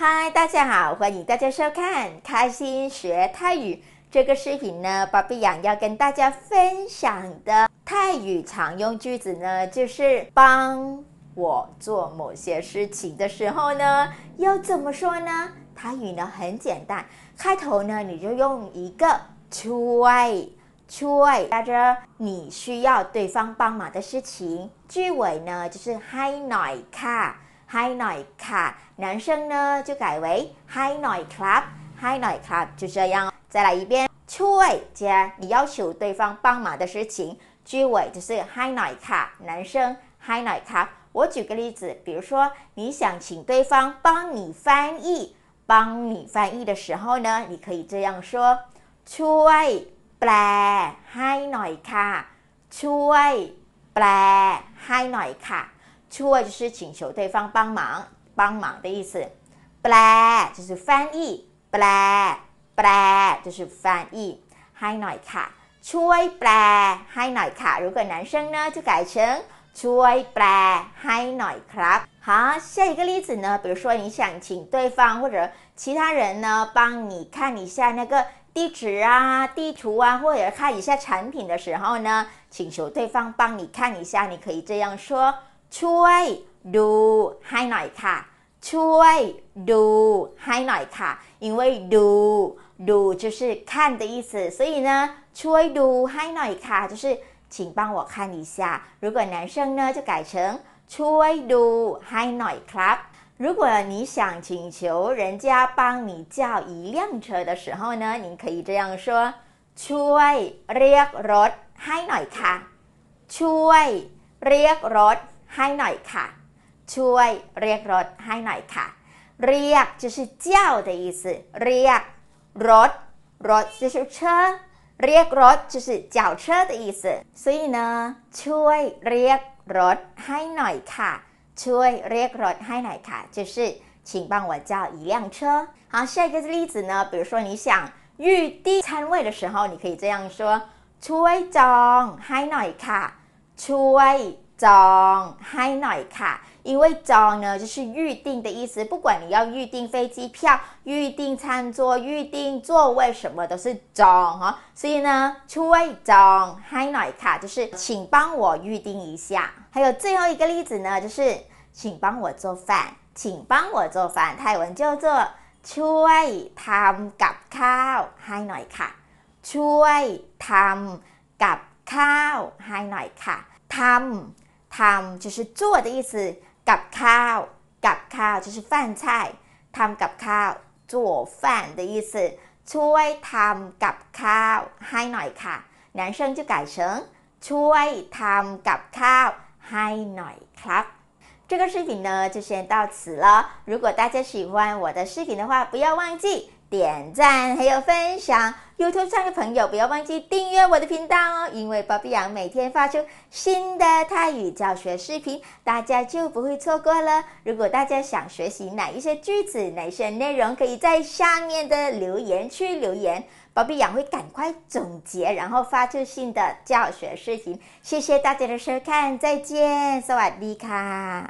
嗨，大家好，欢迎大家收看《开心学泰语》这个视频呢。芭比羊要跟大家分享的泰语常用句子呢，就是帮我做某些事情的时候呢，要怎么说呢？泰语呢很简单，开头呢你就用一个ช่วย，ช่ว加着你需要对方帮忙的事情，句尾呢就是ให night car”。Hi หน่อยค่ะ，男生呢就改为 Hi หน่อยครับ，Hi หน่อยครับ，就这样，再来一遍。ช่วย，你要求对方帮忙的事情，句尾就是 Hi หน่อยค่ะ，男生 Hi หน่อยครับ。我举个例子，比如说你想请对方帮你翻译，帮你翻译的时候呢，你可以这样说：ช่วยแปล Hi หน่อยค่ะ，ช่วยแปล Hi หน่อยค่ะ。t 错就是请求对方帮忙，帮忙的意思。b 不啦，就是翻译。b l 不啦，不啦，就是翻译。Help me a little b l t Help m a little b 如果男生呢，就改成 Help me h little b 好，下一个例子呢，比如说你想请对方或者其他人呢帮你看一下那个地址啊、地图啊，或者看一下产品的时候呢，请求对方帮你看一下，你可以这样说。ช่วยดูให้หน่อยค่ะ ช่วยดูให้หน่อยค่ะ因为ดูดู就是看的意思所以呢ช่วยดูให้หน่อยค่ะ就是请帮我看一下如果男生呢就改成ช่วยดูให้หน่อยครับ如果你想请求人家帮你叫一辆车的时候呢您可以这样说ช่วยเรียกรถให้หน่อยค่ะ ช่วยเรียกรถให้หน่อยค่ะ ช่วยเรียกรถให้หน่อยค่ะ เรียก就是叫的意思เรียกรถรถ就是车เรียกรถ就是叫车的意思所以呢ช่วยเรียกรถ ให้หน่อยค่ะ ช่วยเรียกรถให้หน่อยค่ะ就是请帮我叫一辆车。好，下一个例子呢，比如说你想预定餐位的时候，你可以这样说：ช่วยจองให้หน่อยค่ะช่วย中嗨ง，卡，因为中呢，就是预定的意思。不管你要预定飞机票、预定餐桌、预定座位，什么都是中อง所以呢，出่วยจอ就是请帮我预定一下。还有最后一个例子呢，就是请帮我做饭。请帮我做饭，泰文叫做ช่วยทำกับข้าวให้น่อยค่ะ。ช่วยทำกับข้าวให้น่อยค่ะ。ทำทำ就是做的意思，กับข้าว，กับข้าว就是饭菜，ทำกับข้าว做饭的意思，ช่วยทำกับข้าวให้หน่อยค่ะ，เนียนเชิงจู่ก่ายเชิง，ช่วยทำกับข้าวให้หน่อยครับ，这个视频呢就先到此了，如果大家喜欢我的视频的话，不要忘记。点赞还有分享，YouTube 上的朋友不要忘记订阅我的频道哦，因为芭比羊每天发出新的泰语教学视频，大家就不会错过了。如果大家想学习哪一些句子、哪一些内容，可以在下面的留言区留言，芭比羊会赶快总结，然后发出新的教学视频。谢谢大家的收看，再见，สวัสดีค่ะ。